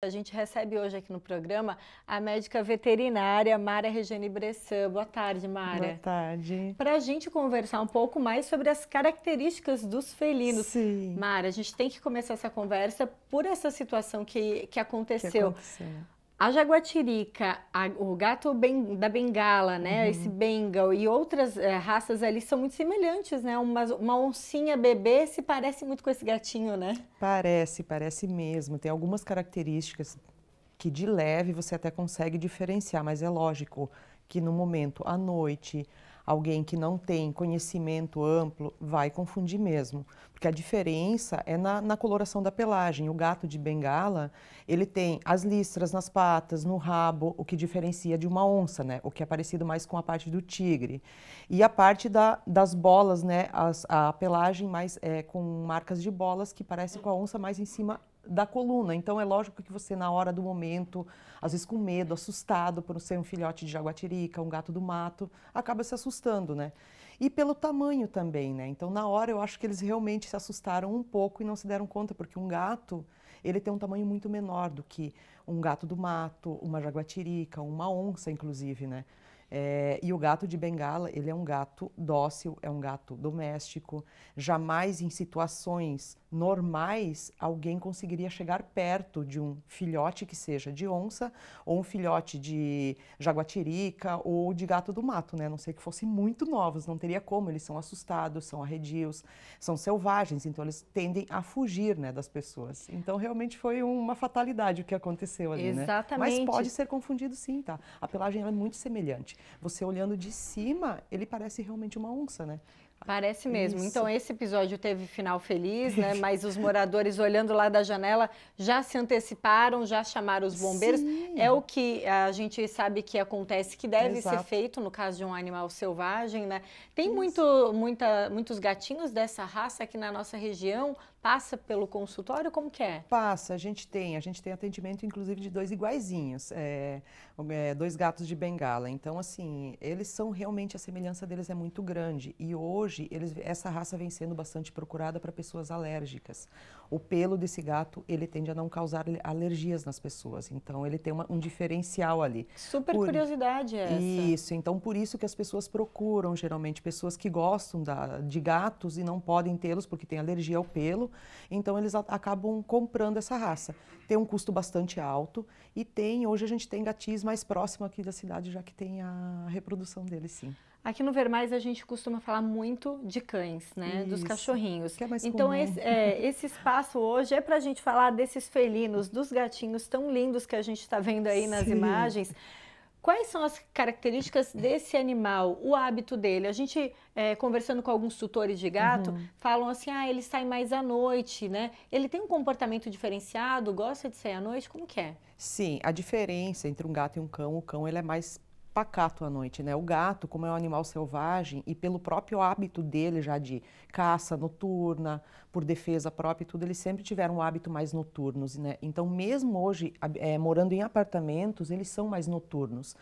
A gente recebe hoje aqui no programa a médica veterinária Mara Regine Bressan. Boa tarde, Mara. Boa tarde. Para a gente conversar um pouco mais sobre as características dos felinos. Sim. Mara, a gente tem que começar essa conversa por essa situação que, que aconteceu. Que aconteceu. A jaguatirica, a, o gato ben, da bengala, né? Uhum. Esse bengal e outras é, raças ali são muito semelhantes, né? Uma, uma oncinha bebê se parece muito com esse gatinho, né? Parece, parece mesmo. Tem algumas características que de leve você até consegue diferenciar, mas é lógico que no momento, à noite, alguém que não tem conhecimento amplo vai confundir mesmo, porque a diferença é na, na coloração da pelagem. O gato de bengala, ele tem as listras nas patas, no rabo, o que diferencia de uma onça, né? O que é parecido mais com a parte do tigre. E a parte da, das bolas, né? As, a pelagem mais é, com marcas de bolas que parece com a onça mais em cima da coluna. Então é lógico que você, na hora do momento, às vezes com medo, assustado por ser um filhote de jaguatirica, um gato do mato, acaba se assustando, né? E pelo tamanho também, né? Então na hora eu acho que eles realmente se assustaram um pouco e não se deram conta, porque um gato, ele tem um tamanho muito menor do que um gato do mato, uma jaguatirica, uma onça, inclusive, né? É, e o gato de Bengala, ele é um gato dócil, é um gato doméstico, jamais em situações normais, alguém conseguiria chegar perto de um filhote que seja de onça ou um filhote de jaguatirica ou de gato do mato, né? A não sei que fossem muito novos, não teria como, eles são assustados, são arredios, são selvagens, então eles tendem a fugir, né, das pessoas. Então realmente foi uma fatalidade o que aconteceu ali, Exatamente. né? Mas pode ser confundido sim, tá? A pelagem é muito semelhante. Você olhando de cima, ele parece realmente uma onça, né? Parece mesmo. Isso. Então esse episódio teve final feliz, né? Mas os moradores olhando lá da janela já se anteciparam, já chamaram os bombeiros. Sim. É o que a gente sabe que acontece, que deve Exato. ser feito no caso de um animal selvagem, né? Tem muito, muita, muitos gatinhos dessa raça aqui na nossa região, Passa pelo consultório, como que é? Passa, a gente tem, a gente tem atendimento inclusive de dois iguaizinhos, é, é, dois gatos de bengala. Então, assim, eles são realmente, a semelhança deles é muito grande. E hoje, eles, essa raça vem sendo bastante procurada para pessoas alérgicas o pelo desse gato ele tende a não causar alergias nas pessoas. Então ele tem uma, um diferencial ali. Super por... curiosidade é essa. Isso. Então por isso que as pessoas procuram geralmente pessoas que gostam da, de gatos e não podem tê-los porque tem alergia ao pelo. Então eles a, acabam comprando essa raça. Tem um custo bastante alto e tem hoje a gente tem gatis mais próximo aqui da cidade já que tem a reprodução dele sim. Aqui no mais a gente costuma falar muito de cães, né? Isso, dos cachorrinhos. Que é mais então, esse, é, esse, espaço hoje é para a gente falar desses felinos, dos gatinhos tão lindos que a gente está vendo aí nas Sim. imagens. Quais são as características desse animal, o hábito dele? A gente, é, conversando com alguns tutores de gato, uhum. falam assim, ah, ele sai mais à noite, né? Ele tem um comportamento diferenciado, gosta de sair à noite, como que é? Sim, a diferença entre um gato e um cão, o cão ele é mais pacato à noite, né? O gato, como é um animal selvagem e pelo próprio hábito dele já de caça noturna, por defesa própria e tudo, eles sempre tiveram um hábito mais noturnos, né? Então, mesmo hoje, é, morando em apartamentos, eles são mais noturnos.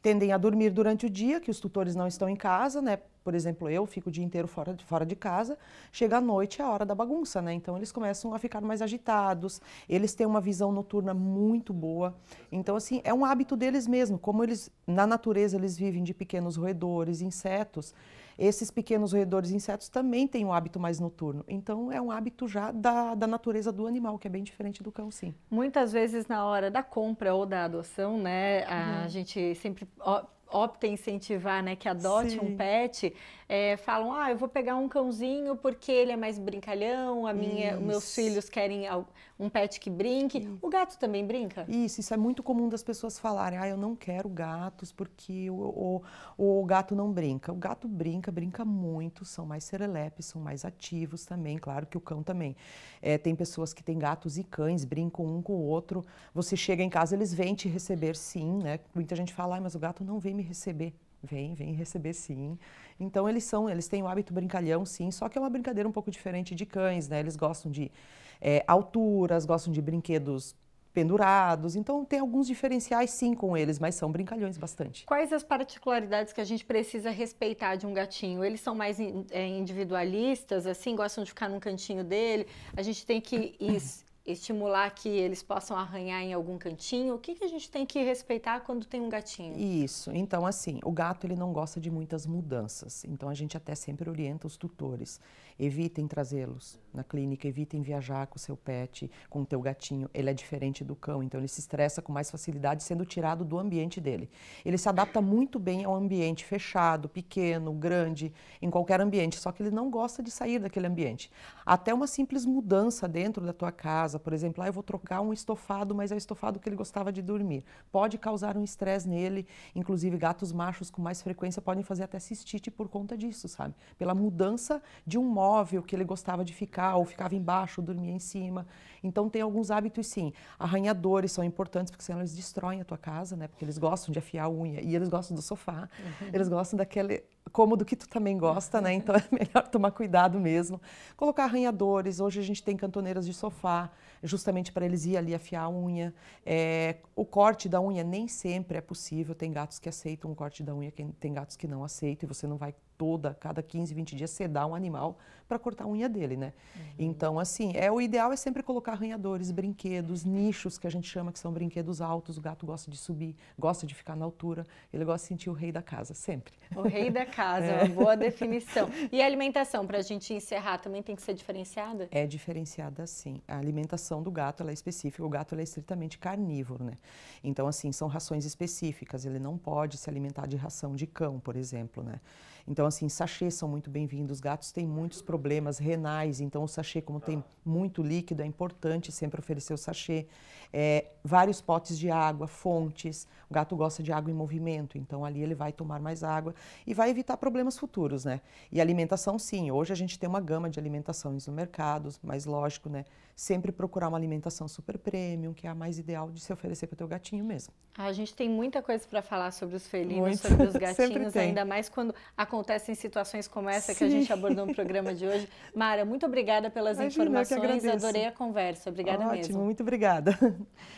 Tendem a dormir durante o dia, que os tutores não estão em casa, né? Por exemplo, eu fico o dia inteiro fora de, fora de casa, chega à noite é a hora da bagunça, né? Então eles começam a ficar mais agitados, eles têm uma visão noturna muito boa. Então, assim, é um hábito deles mesmo. Como eles, na natureza, eles vivem de pequenos roedores, insetos, esses pequenos roedores insetos também têm um hábito mais noturno. Então, é um hábito já da, da natureza do animal, que é bem diferente do cão, sim. Muitas vezes, na hora da compra ou da adoção, né, a uhum. gente sempre opta em incentivar, né, que adote Sim. um pet, é, falam, ah, eu vou pegar um cãozinho porque ele é mais brincalhão, a minha, meus filhos querem um pet que brinque. O gato também brinca? Isso, isso é muito comum das pessoas falarem, ah, eu não quero gatos porque o, o, o gato não brinca. O gato brinca, brinca muito, são mais serelepes, são mais ativos também, claro que o cão também. É, tem pessoas que têm gatos e cães, brincam um com o outro, você chega em casa, eles vêm te receber sim, né? Muita gente fala, ah, mas o gato não vem me receber. Vem, vem receber sim. Então eles são, eles têm o hábito brincalhão, sim, só que é uma brincadeira um pouco diferente de cães, né? Eles gostam de é, alturas, gostam de brinquedos pendurados. Então tem alguns diferenciais sim com eles, mas são brincalhões bastante. Quais as particularidades que a gente precisa respeitar de um gatinho? Eles são mais é, individualistas, assim, gostam de ficar num cantinho dele. A gente tem que estimular que eles possam arranhar em algum cantinho? O que, que a gente tem que respeitar quando tem um gatinho? Isso. Então, assim, o gato ele não gosta de muitas mudanças. Então, a gente até sempre orienta os tutores. Evitem trazê-los na clínica, evitem viajar com o seu pet, com o teu gatinho. Ele é diferente do cão, então ele se estressa com mais facilidade sendo tirado do ambiente dele. Ele se adapta muito bem ao ambiente fechado, pequeno, grande, em qualquer ambiente, só que ele não gosta de sair daquele ambiente. Até uma simples mudança dentro da tua casa, casa, por exemplo, ah, eu vou trocar um estofado, mas é o estofado que ele gostava de dormir. Pode causar um estresse nele, inclusive gatos machos com mais frequência podem fazer até cistite por conta disso, sabe? Pela mudança de um móvel que ele gostava de ficar, ou ficava embaixo, ou dormia em cima. Então tem alguns hábitos sim. Arranhadores são importantes porque senão eles destroem a tua casa, né? Porque eles gostam de afiar a unha e eles gostam do sofá, uhum. eles gostam daquele como do que tu também gosta, né? Então é melhor tomar cuidado mesmo. Colocar arranhadores. Hoje a gente tem cantoneiras de sofá, justamente para eles ir ali afiar a unha. É, o corte da unha nem sempre é possível. Tem gatos que aceitam o corte da unha, tem gatos que não aceitam e você não vai toda, cada 15, 20 dias, sedar um animal para cortar a unha dele, né? Uhum. Então, assim, é o ideal é sempre colocar arranhadores, brinquedos, nichos que a gente chama que são brinquedos altos. O gato gosta de subir, gosta de ficar na altura, ele gosta de sentir o rei da casa, sempre. O rei da casa, é. uma boa definição. E a alimentação, para a gente encerrar, também tem que ser diferenciada? É diferenciada, sim. A alimentação do gato ela é específica, o gato é estritamente carnívoro, né? Então, assim, são rações específicas, ele não pode se alimentar de ração de cão, por exemplo, né? Então, assim, sachês são muito bem-vindos. Gatos têm muitos problemas renais, então o sachê, como tem tá. muito líquido, é importante sempre oferecer o sachê. É, vários potes de água, fontes. O gato gosta de água em movimento, então ali ele vai tomar mais água e vai evitar problemas futuros, né? E alimentação, sim. Hoje a gente tem uma gama de alimentações no mercado, mas lógico, né? Sempre procurar uma alimentação super premium, que é a mais ideal de se oferecer para o teu gatinho mesmo. A gente tem muita coisa para falar sobre os felinos, muito. sobre os gatinhos, ainda mais quando acontece em situações como essa Sim. que a gente abordou no programa de hoje. Mara, muito obrigada pelas Imagina, informações, adorei a conversa. Obrigada Ótimo, mesmo. Muito obrigada.